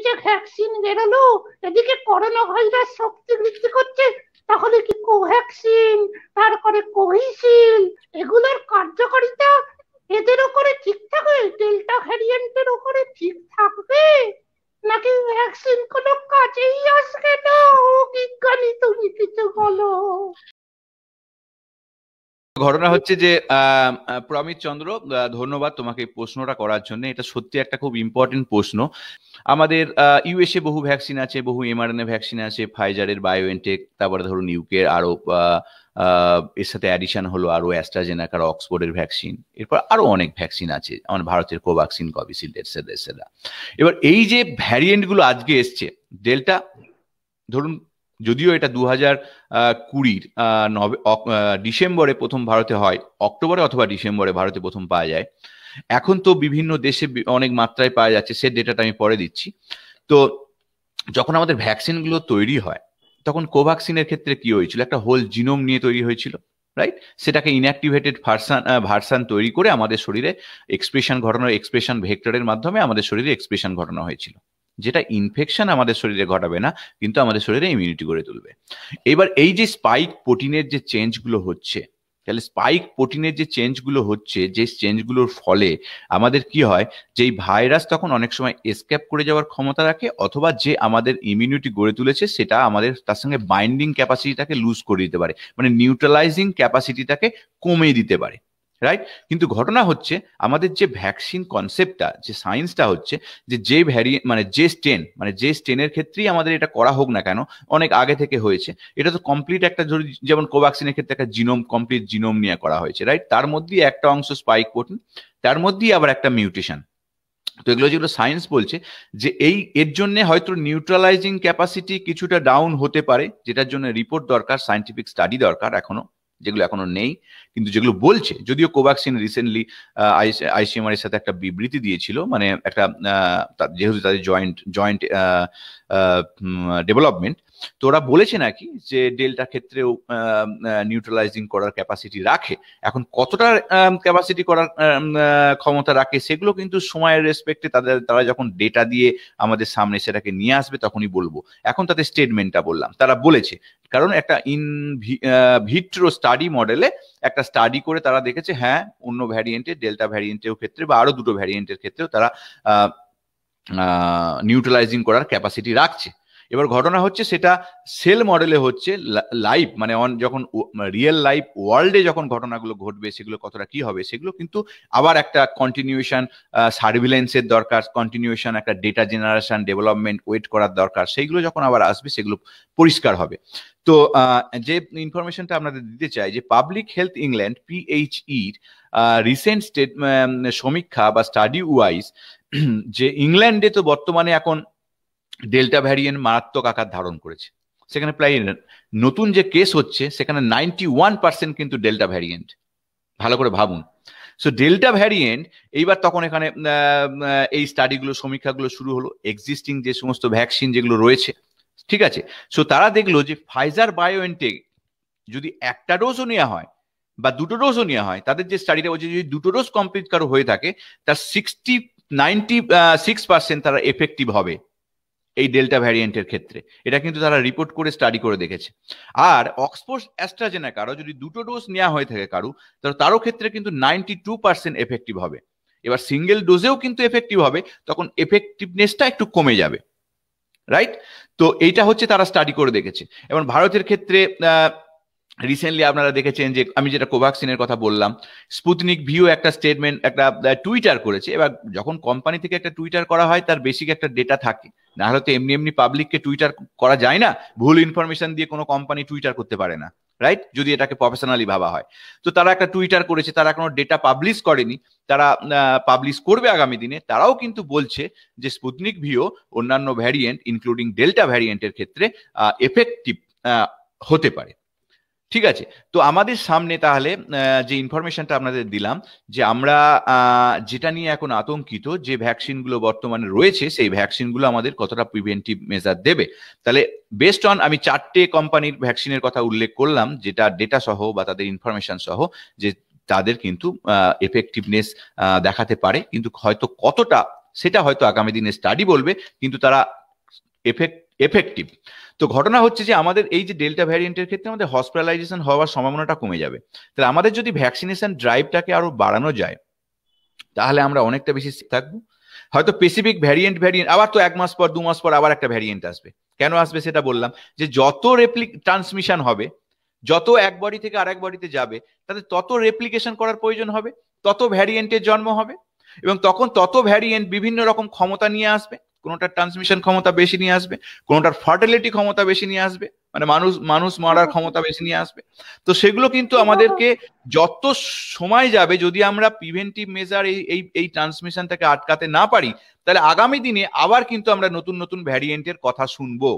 দিকে ভ্যাকসিন বেরোলো এদিকে করোনা ভাইরাস শক্তি বৃদ্ধি করছে তাহলে কি কোভ্যাকসিন তারপরে কোভিশিল্ড এগুলোর কার্যকারিতা এদের ওপরে ঠিক থাকবে ডেল্টা ভ্যারিয়েন্টের ওপরে ঠিক থাকবে নাকি ভ্যাকসিন কোনো কাজেই আসবে না ও বিজ্ঞানী তুমি কিছু বলো ঘটনা হচ্ছে যে প্রমিত চন্দ্র ধন্যবাদ তোমাকে এই প্রশ্নটা করার জন্য এটা সত্যি একটা খুব ইম্পর্টেন্ট প্রশ্ন আমাদের ইউএসএ বহু ভ্যাকসিন আছে বহু এমআরএনএ ভ্যাকসিন আছে ফাইজারের বায়োএনটেক তারপরে ধরুন ইউকের আরো এর সাথে অ্যাডিশন হলো আরো অ্যাস্ট্রাজেনাকার অক্সফোর্ডের ভ্যাকসিন এরপর আরো অনেক ভ্যাকসিন আছে আমার ভারতের কোভ্যাক্সিন কোভিশিল্ড এটসেট্রা সাথে এবার এই যে ভ্যারিয়েন্টগুলো আজকে এসছে ডেল্টা ধরুন যদিও এটা দু হাজার কুড়ির ডিসেম্বরে প্রথম ভারতে হয় অক্টোবরে অথবা ডিসেম্বরে ভারতে প্রথম পাওয়া যায় এখন তো বিভিন্ন দেশে অনেক মাত্রায় পাওয়া যাচ্ছে সে ডেটাটা আমি পরে দিচ্ছি তো যখন আমাদের ভ্যাকসিনগুলো তৈরি হয় তখন কোভ্যাক্সিনের ক্ষেত্রে কি হয়েছিল একটা হোল জিনোম নিয়ে তৈরি হয়েছিল রাইট সেটাকে ইনঅ্যাক্টিভেটেড ভার্সান ভার্সান তৈরি করে আমাদের শরীরে এক্সপ্রেশন ঘটানো এক্সপ্রেশন ভেক্টরের মাধ্যমে আমাদের শরীরে এক্সপ্রেশন ঘটানো হয়েছিল যেটা ইনফেকশন আমাদের শরীরে ঘটাবে না কিন্তু আমাদের শরীরে ইমিউনিটি গড়ে তুলবে এবার এই যে স্পাইক প্রোটিনের যে চেঞ্জগুলো হচ্ছে তাহলে স্পাইক প্রোটিনের যে চেঞ্জগুলো হচ্ছে যে চেঞ্জগুলোর ফলে আমাদের কি হয় যে ভাইরাস তখন অনেক সময় এসকেপ করে যাওয়ার ক্ষমতা রাখে অথবা যে আমাদের ইমিউনিটি গড়ে তুলেছে সেটা আমাদের তার সঙ্গে বাইন্ডিং ক্যাপাসিটিটাকে লুজ করে দিতে পারে মানে নিউট্রালাইজিং ক্যাপাসিটিটাকে কমিয়ে দিতে পারে রাইট কিন্তু ঘটনা হচ্ছে আমাদের যে ভ্যাকসিন কনসেপ্টটা যে সায়েন্সটা হচ্ছে যে যে ভ্যারি মানে যে স্টেন মানে যে স্টেনের ক্ষেত্রেই আমাদের এটা করা হোক না কেন অনেক আগে থেকে হয়েছে এটা তো কমপ্লিট একটা যেমন কোভ্যাক্সিনের ক্ষেত্রে একটা জিনোম কমপ্লিট জিনোম নিয়ে করা হয়েছে রাইট তার মধ্যেই একটা অংশ স্পাইক প্রোটিন তার মধ্যেই আবার একটা মিউটেশন তো এগুলো যেগুলো সায়েন্স বলছে যে এই এর জন্য হয়তো নিউট্রালাইজিং ক্যাপাসিটি কিছুটা ডাউন হতে পারে যেটার জন্য রিপোর্ট দরকার সায়েন্টিফিক স্টাডি দরকার এখনো যেগুলো এখনো নেই কিন্তু যেগুলো বলছে যদিও কোভ্যাক্সিন রিসেন্টলি আইসিএমআর এর সাথে একটা বিবৃতি দিয়েছিল মানে একটা যেহেতু তাদের জয়েন্ট জয়েন্ট ডেভেলপমেন্ট তো ওরা বলেছে নাকি যে ডেল্টা ক্ষেত্রেও নিউট্রালাইজিং করার ক্যাপাসিটি রাখে এখন কতটা ক্যাপাসিটি করার ক্ষমতা রাখে সেগুলো কিন্তু সময়ের রেসপেক্টে তাদের তারা যখন ডেটা দিয়ে আমাদের সামনে সেটাকে নিয়ে আসবে তখনই বলবো এখন তাদের স্টেটমেন্টটা বললাম তারা বলেছে কারণ একটা ইন ভিট্রো স্টাডি মডেলে একটা স্টাডি করে তারা দেখেছে হ্যাঁ অন্য ভ্যারিয়েন্টের ডেল্টা ভ্যারিয়েন্টের ক্ষেত্রে বা আরো দুটো ভ্যারিয়েন্টের ক্ষেত্রেও তারা নিউট্রালাইজিং করার ক্যাপাসিটি রাখছে এবার ঘটনা হচ্ছে সেটা সেল মডেলে হচ্ছে লাইভ মানে অন যখন রিয়েল লাইফ ওয়ার্ল্ডে যখন ঘটনাগুলো ঘটবে সেগুলো কতটা কি হবে সেগুলো কিন্তু আবার একটা কন্টিনিউশন সার্ভিলেন্সের দরকার কন্টিনিউশন একটা ডেটা জেনারেশন ডেভেলপমেন্ট ওয়েট করার দরকার সেইগুলো যখন আবার আসবে সেগুলো পরিষ্কার হবে তো যে ইনফরমেশনটা আপনাদের দিতে চাই যে public health England PHE recent state সমীক্ষা বা স্টাডি ওয়াইজ যে ইংল্যান্ডে তো বর্তমানে এখন ডেল্টা ভ্যারিয়েন্ট মারাত্মক আকার ধারণ করেছে সেখানে প্রায় নতুন যে কেস হচ্ছে সেখানে নাইনটি ওয়ান পার্সেন্ট কিন্তু ডেল্টা ভ্যারিয়েন্ট ভালো করে ভাবুন সো ডেল্টা ভ্যারিয়েন্ট এইবার তখন এখানে এই স্টাডিগুলো সমীক্ষাগুলো শুরু হলো এক্সিস্টিং যে সমস্ত ভ্যাকসিন যেগুলো রয়েছে ঠিক আছে সো তারা দেখলো যে ফাইজার বায়োএনটেক যদি একটা ডোজও নেওয়া হয় বা দুটো ডোজও নেওয়া হয় তাদের যে স্টাডিটা বলছে যদি দুটো ডোজ কমপ্লিট কারো হয়ে থাকে তার সিক্সটি নাইনটি সিক্স পার্সেন্ট তারা এফেক্টিভ হবে এই ডেল্টা ভ্যারিয়েন্টের ক্ষেত্রে এটা কিন্তু তারা রিপোর্ট করে স্টাডি করে দেখেছে আর অক্সফোর্ড কারো যদি দুটো ডোজ নেওয়া হয়ে থাকে কারো তাহলে তারও ক্ষেত্রে কিন্তু নাইনটি টু পার্সেন্ট এফেক্টিভ হবে এবার সিঙ্গেল ডোজেও কিন্তু এফেক্টিভ হবে তখন এফেক্টিভনেসটা একটু কমে যাবে রাইট তো এইটা হচ্ছে তারা স্টাডি করে দেখেছে এবং ভারতের ক্ষেত্রে রিসেন্টলি আপনারা দেখেছেন যে আমি যেটা কোভ্যাক্সিনের কথা বললাম স্পুতনিক ভিও একটা স্টেটমেন্ট একটা টুইটার করেছে এবার যখন কোম্পানি থেকে একটা টুইটার করা হয় তার বেসিক একটা ডেটা থাকে না হলে তো এমনি এমনি পাবলিককে টুইটার করা যায় না ভুল ইনফরমেশন দিয়ে কোনো কোম্পানি টুইটার করতে পারে না রাইট যদি এটাকে প্রফেশনালি ভাবা হয় তো তারা একটা টুইটার করেছে তারা কোনো ডেটা পাবলিশ করেনি তারা পাবলিশ করবে আগামী দিনে তারাও কিন্তু বলছে যে স্পুতনিক ভিও অন্যান্য ভ্যারিয়েন্ট ইনক্লুডিং ডেল্টা ভ্যারিয়েন্টের ক্ষেত্রে এফেক্টিভ হতে পারে ঠিক আছে তো আমাদের সামনে তাহলে যে ইনফরমেশনটা আপনাদের দিলাম যে আমরা যেটা নিয়ে এখন আতঙ্কিত যে ভ্যাকসিনগুলো বর্তমানে রয়েছে সেই ভ্যাকসিনগুলো আমাদের কতটা প্রিভেন্টিভ মেজার দেবে তাহলে বেস্ট অন আমি চারটে কোম্পানির ভ্যাকসিনের কথা উল্লেখ করলাম যেটা ডেটা সহ বা তাদের ইনফরমেশন সহ যে তাদের কিন্তু এফেক্টিভনেস দেখাতে পারে কিন্তু হয়তো কতটা সেটা হয়তো আগামী দিনে স্টাডি বলবে কিন্তু তারা এফেক্ট এফেক্টিভ তো ঘটনা হচ্ছে যে আমাদের এই যে ডেল্টা ভ্যারিয়েন্টের ক্ষেত্রে আমাদের হসপিটালাইজেশন হওয়ার সম্ভাবনাটা কমে যাবে তাহলে আমাদের যদি ভ্যাকসিনেশন ড্রাইভটাকে আরো বাড়ানো যায় তাহলে আমরা অনেকটা বেশি থাকবো হয়তো স্পেসিফিক ভ্যারিয়েন্ট ভ্যারিয়েন্ট আবার তো এক মাস পর দু মাস পর আবার একটা ভ্যারিয়েন্ট আসবে কেন আসবে সেটা বললাম যে যত রেপ্লিক ট্রান্সমিশন হবে যত এক বডি থেকে আরেক বডিতে যাবে তাতে তত রেপ্লিকেশন করার প্রয়োজন হবে তত ভ্যারিয়েন্টের জন্ম হবে এবং তখন তত ভ্যারিয়েন্ট বিভিন্ন রকম ক্ষমতা নিয়ে আসবে কোনোটার ট্রান্সমিশন ক্ষমতা বেশি নিয়ে আসবে কোনোটার ফার্টিলিটি ক্ষমতা বেশি নিয়ে আসবে মানে মানুষ মানুষ মারার ক্ষমতা বেশি নিয়ে আসবে তো সেগুলো কিন্তু আমাদেরকে যত সময় যাবে যদি আমরা প্রিভেন্টিভ মেজার এই এই ট্রান্সমিশনটাকে আটকাতে না পারি তাহলে আগামী দিনে আবার কিন্তু আমরা নতুন নতুন ভ্যারিয়েন্টের কথা শুনবো